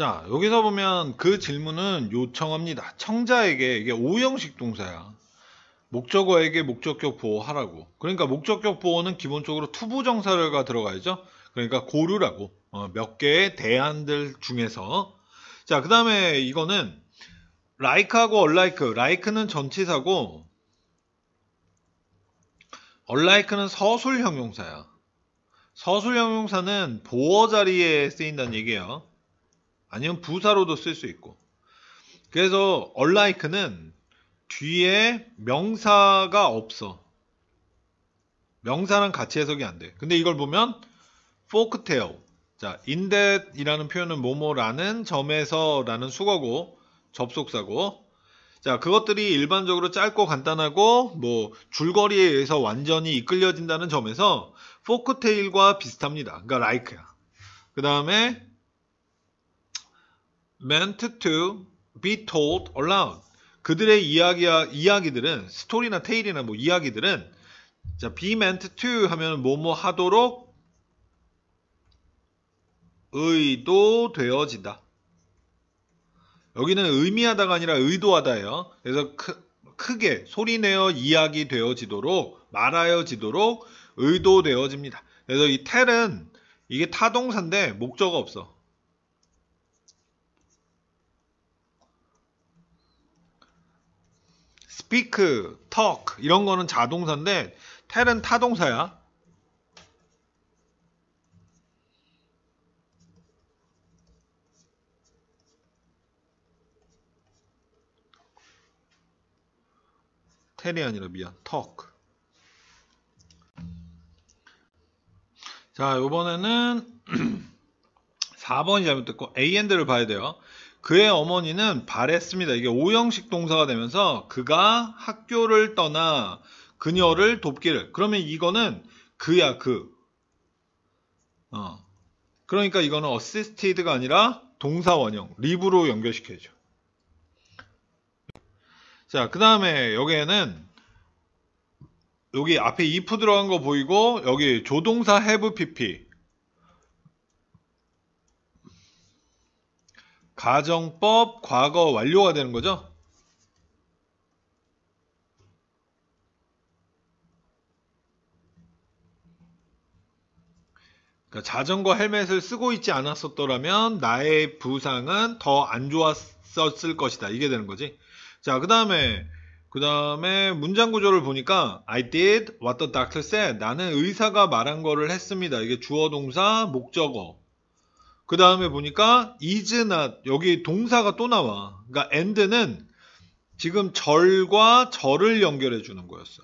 자, 여기서 보면 그 질문은 요청합니다. 청자에게 이게 오형식 동사야. 목적어에게 목적격 보호하라고. 그러니까 목적격 보호는 기본적으로 투부정사가 들어가야죠. 그러니까 고류라고 어, 몇 개의 대안들 중에서. 자, 그 다음에 이거는 like하고 unlike. like는 전치사고 unlike는 서술 형용사야. 서술 형용사는 보호 자리에 쓰인다는 얘기예요. 아니면 부사로도 쓸 수 있고. 그래서 unlike는 뒤에 명사가 없어. 명사랑 같이 해석이 안 돼. 근데 이걸 보면 folktale. 자, in that이라는 표현은 뭐뭐라는 점에서라는 수거고 접속사고 자, 그것들이 일반적으로 짧고 간단하고 뭐 줄거리에 의해서 완전히 이끌려진다는 점에서 f o 포크테일과 비슷합니다. 그러니까 l i k e 야그 다음에 meant to be told aloud. 그들의 이야기 이야기들은 스토리나 테일이나 뭐 이야기들은 자, be meant to 하면 뭐뭐 하도록 의도되어진다. 여기는 의미하다가 아니라 의도하다예요. 그래서 크, 게 소리 내어 이야기 되어지도록 말하여지도록 의도되어집니다. 그래서 이 tell은 이게 타동사인데 목적어 없어. speak, talk 이런 거는 자동사인데 tell은 타동사야. 텔이 아니라 미안 talk 자요번에는 4번이 잘못됐고 A&를 봐야 돼요 그의 어머니는 바랬습니다. 이게 5형식 동사가 되면서 그가 학교를 떠나 그녀를 돕기를. 그러면 이거는 그야 그. 어. 그러니까 이거는 assisted가 아니라 동사 원형 리브로 연결시켜야죠. 자, 그 다음에 여기에는 여기 앞에 if 들어간 거 보이고 여기 조동사 have pp 가정법 과거 완료가 되는 거죠. 그러니까 자전거 헬멧을 쓰고 있지 않았었더라면 나의 부상은 더 안 좋았었을 것이다. 이게 되는 거지. 자, 그 다음에, 그 다음에 문장 구조를 보니까 I did what the doctor said. 나는 의사가 말한 거를 했습니다. 이게 주어 동사, 목적어. 그 다음에 보니까 is나 여기 동사가 또 나와. 그러니까 and는 지금 절과 절을 연결해 주는 거였어.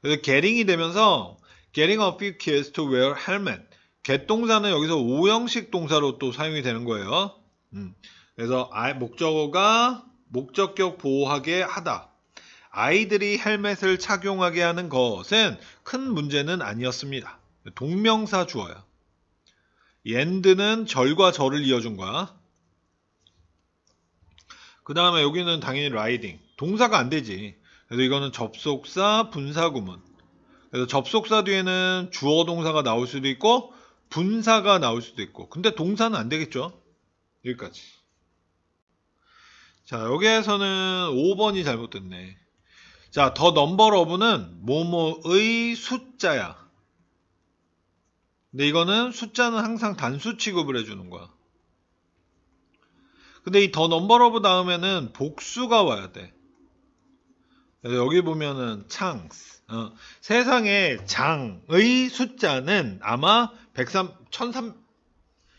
그래서 getting이 되면서 getting a few kids to wear helmet. get 동사는 여기서 5형식 동사로 또 사용이 되는 거예요. 음. 그래서 아, 목적어가 목적격 보호하게 하다. 아이들이 헬멧을 착용하게 하는 것은 큰 문제는 아니었습니다. 동명사 주어야. 엔드는 절과 절을 이어준 거야. 그 다음에 여기는 당연히 라이딩. 동사가 안 되지. 그래서 이거는 접속사, 분사구문. 그래서 접속사 뒤에는 주어 동사가 나올 수도 있고 분사가 나올 수도 있고. 근데 동사는 안 되겠죠. 여기까지. 자, 여기에서는 5번이 잘못됐네. 자, 더 넘버 러브는 뭐뭐의 숫자야. 근데 이거는 숫자는 항상 단수 취급을 해주는 거야. 근데 이 더 넘버 러브 다음에는 복수가 와야 돼. 여기 보면은 창, 어, 세상에 장의 숫자는 아마 103, 13, 0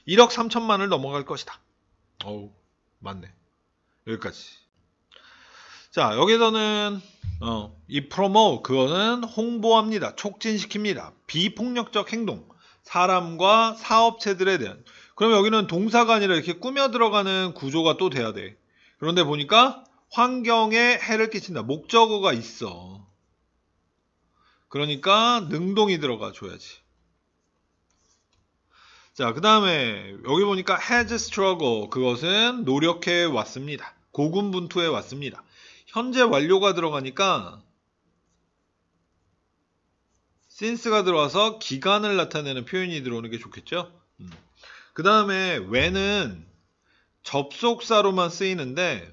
1억 3천만을 넘어갈 것이다. 어우, 맞네. 여기까지. 자, 여기서는 어, 이 프로모 그거는 홍보합니다. 촉진시킵니다. 비폭력적 행동. 사람과 사업체들에 대한. 그럼 여기는 동사가 아니라 이렇게 꾸며 들어가는 구조가 또 돼야 돼. 그런데 보니까 환경에 해를 끼친다. 목적어가 있어. 그러니까 능동이 들어가 줘야지. 자, 그 다음에 여기 보니까 has struggle. 그것은 노력해 왔습니다. 고군분투해 왔습니다. 현재 완료가 들어가니까 since가 들어와서 기간을 나타내는 표현이 들어오는 게 좋겠죠. 음. 그 다음에 when은 접속사로만 쓰이는데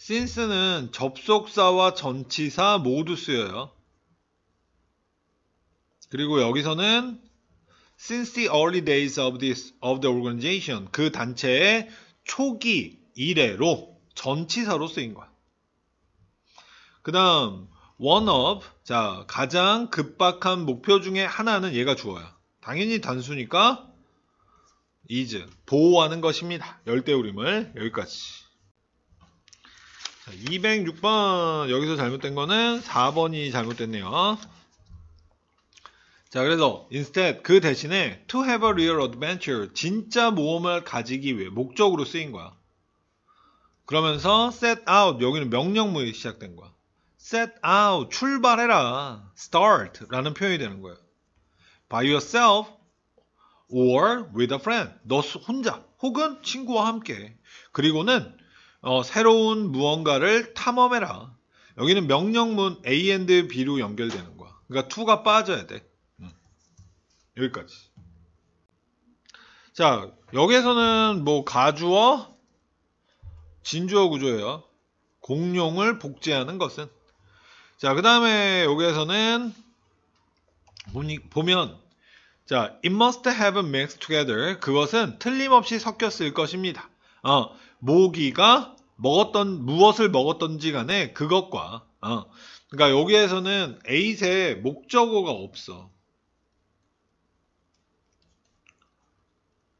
since는 접속사와 전치사 모두 쓰여요. 그리고 여기서는 since the early days of this of the organization 그 단체의 초기 이래로 전치사로 쓰인 거야. 그다음 원업 자 가장 급박한 목표 중에 하나는 얘가 주어야 당연히 단수니까 이즈 보호하는 것입니다. 열대우림을 여기까지. 자, 206번 여기서 잘못된 거는 4번이 잘못됐네요. 자 그래서 instead 그 대신에 to have a real adventure 진짜 모험을 가지기 위해 목적으로 쓰인 거야. 그러면서 set out 여기는 명령문이 시작된 거야. set out, 출발해라. start라는 표현이 되는 거예요. by yourself or with a friend. 너 혼자 혹은 친구와 함께. 그리고는 어, 새로운 무언가를 탐험해라. 여기는 명령문 A and B로 연결되는 거야. 그러니까 2가 빠져야 돼. 음. 여기까지. 자, 여기에서는 뭐 가주어, 진주어 구조예요. 공룡을 복제하는 것은 자, 그 다음에 여기에서는 보면 자, it must have mixed together. 그것은 틀림없이 섞였을 것입니다. 어, 모기가 먹었던 무엇을 먹었던지 간에 그것과 어, 그러니까 여기에서는 에잇에 목적어가 없어.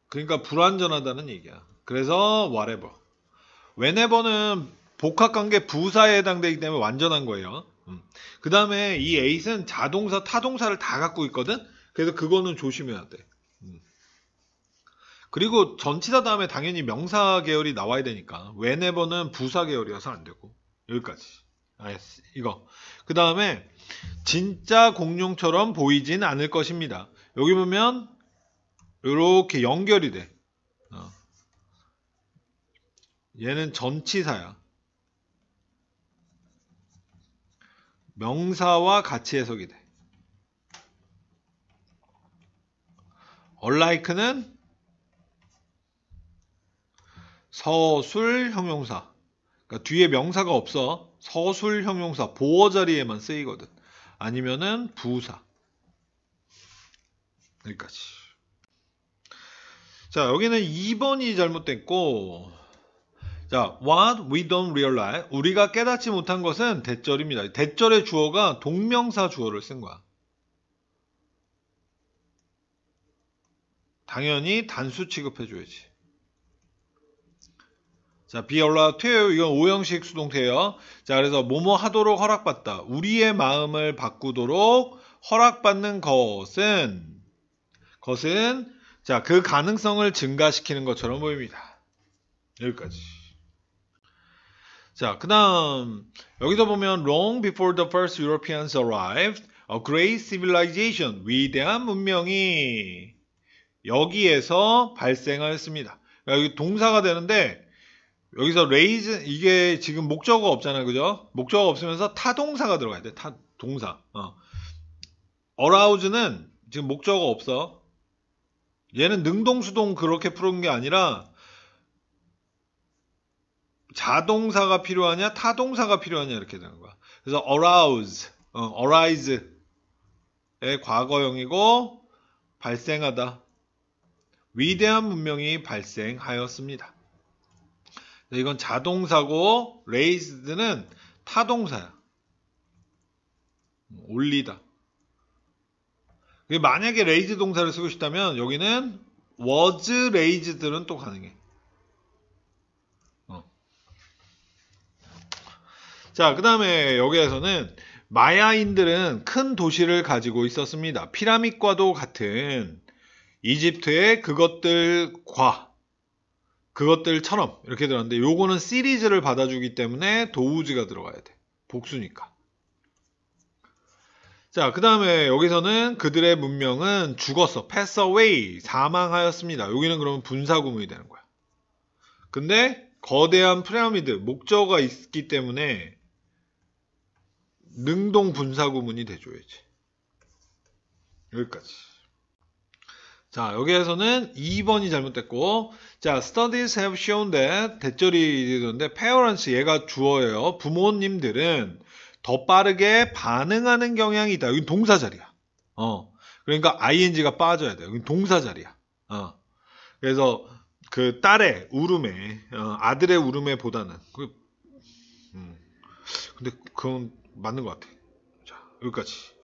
그러니까 불완전하다는 얘기야. 그래서 whatever. whenever는 복합관계 부사에 해당되기 때문에 완전한 거예요. 음. 그 다음에 이 에잇은 자동사, 타동사를 다 갖고 있거든? 그래서 그거는 조심해야 돼. 음. 그리고 전치사 다음에 당연히 명사 계열이 나와야 되니까 whenever는 부사 계열이어서 안 되고 여기까지 알겠어 이거 그 다음에 진짜 공룡처럼 보이진 않을 것입니다 여기 보면 이렇게 연결이 돼 어. 얘는 전치사야 명사와 같이 해석이 돼. unlike는 서술 형용사. 그러니까 뒤에 명사가 없어. 서술 형용사 보어 자리에만 쓰이거든. 아니면은 부사. 여기까지. 자, 여기는 2번이 잘못됐고 자, what we don't realize 우리가 깨닫지 못한 것은 대절입니다. 대절의 주어가 동명사 주어를 쓴 거야. 당연히 단수 취급해줘야지. 자, be allowed to 이건 오형식 수동태예요. 자, 그래서 뭐뭐 하도록 허락받다. 우리의 마음을 바꾸도록 허락받는 것은 것은 자, 그 가능성을 증가시키는 것처럼 보입니다. 여기까지. 자, 그다음 여기서 보면 long before the first Europeans arrived, a great civilization 위대한 문명이 여기에서 발생하였습니다. 그러니까 여기 동사가 되는데 여기서 raise 이게 지금 목적어 없잖아요, 그죠? 목적어 없으면서 타동사가 들어가야 돼. 타 동사. 어. arouse는 지금 목적어 없어. 얘는 능동수동 그렇게 푸는 게 아니라 자동사가 필요하냐 타동사가 필요하냐 이렇게 되는 거야. 그래서 arouse, 어, arise의 과거형이고 발생하다. 위대한 문명이 발생하였습니다. 이건 자동사고 raised는 타동사야. 올리다. 만약에 레이즈 동사를 쓰고 싶다면 여기는 was raised는 또 가능해. 자, 그 다음에 여기에서는 마야인들은 큰 도시를 가지고 있었습니다. 피라밋과도 같은 이집트의 그것들과 그것들처럼 이렇게 들었는데 요거는 시리즈를 받아주기 때문에 도우즈가 들어가야 돼. 복수니까. 자, 그 다음에 여기서는 그들의 문명은 죽었어. pass away. 사망하였습니다. 여기는 그러면 분사구문이 되는 거야. 근데 거대한 피라미드, 목적어가 있기 때문에 능동 분사구문이 돼줘야지. 여기까지. 자, 여기에서는 2번이 잘못됐고, 자, studies have shown that, 대절이 되는데, parents, 얘가 주어예요. 부모님들은 더 빠르게 반응하는 경향이 있다. 여기 동사 자리야. 어. 그러니까 ing가 빠져야 돼. 여기 동사 자리야. 어. 그래서 그 딸의 울음에, 어, 아들의 울음에 보다는, 그, 음. 근데 그건 맞는 것 같아. 자, 여기까지.